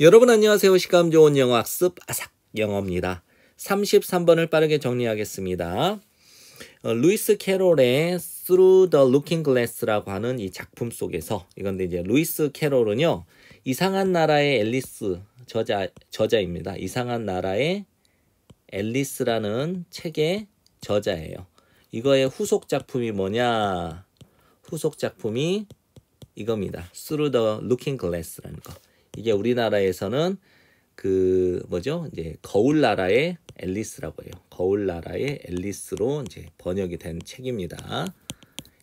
여러분 안녕하세요. 시감 좋은 영어 학습 아삭 영어입니다. 33번을 빠르게 정리하겠습니다. 어, 루이스 캐롤의 Through the Looking Glass라고 하는 이 작품 속에서 이건데 이제 루이스 캐롤은요. 이상한 나라의 앨리스 저자 저자입니다. 이상한 나라의 앨리스라는 책의 저자예요. 이거의 후속 작품이 뭐냐? 후속 작품이 이겁니다. Through the Looking Glass라는 거. 이게 우리나라에서는 그 뭐죠? 이제 거울 나라의 앨리스라고 해요. 거울 나라의 앨리스로 이제 번역이 된 책입니다.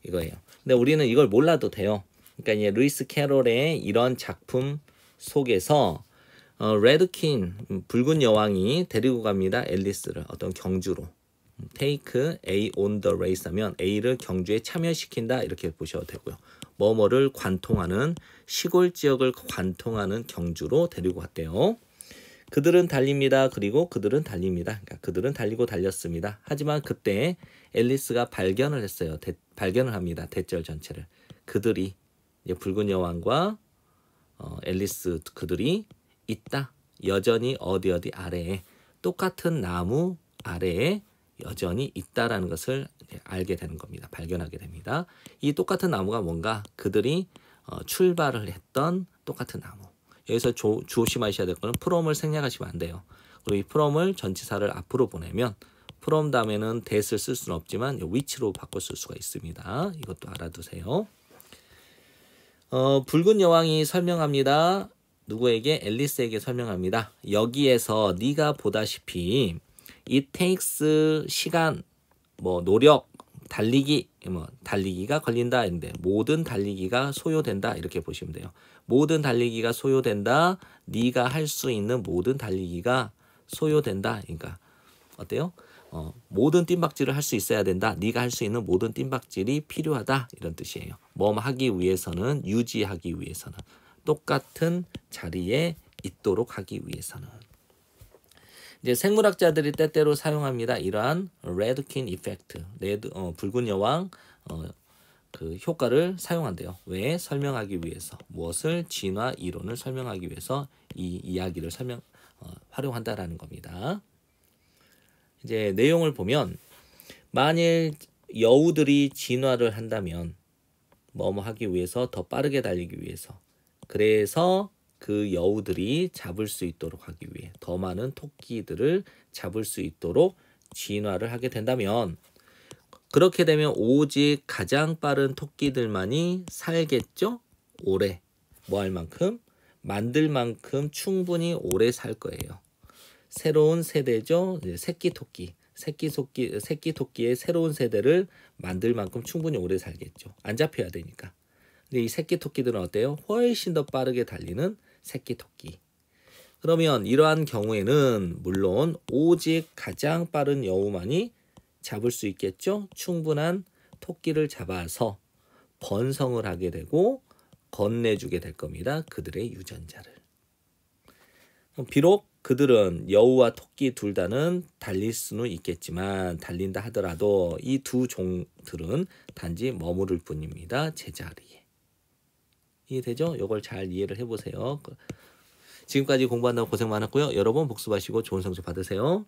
이거예요. 근데 우리는 이걸 몰라도 돼요. 그러니까 이제 루이스 캐롤의 이런 작품 속에서 어, 레드킨 음, 붉은 여왕이 데리고 갑니다. 앨리스를 어떤 경주로 음, take A on the race 하면 A를 경주에 참여시킨다 이렇게 보셔도 되고요. 뭐뭐를 관통하는 시골 지역을 관통하는 경주로 데리고 갔대요. 그들은 달립니다. 그리고 그들은 달립니다. 그러니까 그들은 달리고 달렸습니다. 하지만 그때 앨리스가 발견을 했어요. 대, 발견을 합니다. 대절 전체를. 그들이 붉은 여왕과 어, 앨리스 그들이 있다. 여전히 어디 어디 아래에 똑같은 나무 아래에 여전히 있다라는 것을 알게 되는 겁니다. 발견하게 됩니다. 이 똑같은 나무가 뭔가 그들이 어, 출발을 했던 똑같은 나무. 여기서 조, 조심하셔야 될 것은 프롬을 생략하시면 안 돼요. 그리고 이 프롬을 전치사를 앞으로 보내면 프롬 다음에는 대스를 쓸 수는 없지만 위치로 바꿔 쓸 수가 있습니다. 이것도 알아두세요. 어, 붉은 여왕이 설명합니다. 누구에게? 앨리스에게 설명합니다. 여기에서 네가 보다시피 it takes 시간, 뭐 노력, 달리기, 뭐 달리기가 걸린다 인데 모든 달리기가 소요된다 이렇게 보시면 돼요. 모든 달리기가 소요된다. 네가 할 수 있는 모든 달리기가 소요된다. 그러니까 어때요? 어, 모든 띠박질을할 수 있어야 된다. 네가 할 수 있는 모든 띠박질이 필요하다. 이런 뜻이에요. 뭐 하기 위해서는 유지하기 위해서는 똑같은 자리에 있도록 하기 위해서는 이제 생물학자들이 때때로 사용합니다. 이러한 레드킨 이펙트, 레드 어, 붉은 여왕 어, 그 효과를 사용한대요. 왜 설명하기 위해서 무엇을 진화 이론을 설명하기 위해서 이 이야기를 설명 어, 활용한다라는 겁니다. 이제 내용을 보면 만일 여우들이 진화를 한다면 뭐뭐 하기 위해서 더 빠르게 달리기 위해서 그래서 그 여우들이 잡을 수 있도록 하기 위해 더 많은 토끼들을 잡을 수 있도록 진화를 하게 된다면 그렇게 되면 오직 가장 빠른 토끼들만이 살겠죠? 오래 뭐 할 만큼 만들 만큼 충분히 오래 살 거예요. 새로운 세대죠. 새끼 토끼. 새끼 토끼 새끼 토끼의 새로운 세대를 만들 만큼 충분히 오래 살겠죠. 안 잡혀야 되니까. 근데 이 새끼 토끼들은 어때요? 훨씬 더 빠르게 달리는 새끼 토끼. 그러면 이러한 경우에는 물론 오직 가장 빠른 여우만이 잡을 수 있겠죠. 충분한 토끼를 잡아서 번성을 하게 되고 건네주게 될 겁니다. 그들의 유전자를. 비록 그들은 여우와 토끼 둘 다는 달릴 수는 있겠지만 달린다 하더라도 이 두 종들은 단지 머무를 뿐입니다. 제자리에. 이해되죠? 이걸 잘 이해를 해보세요. 그, 지금까지 공부한다고 고생 많았고요. 여러 분 복습하시고 좋은 성적 받으세요.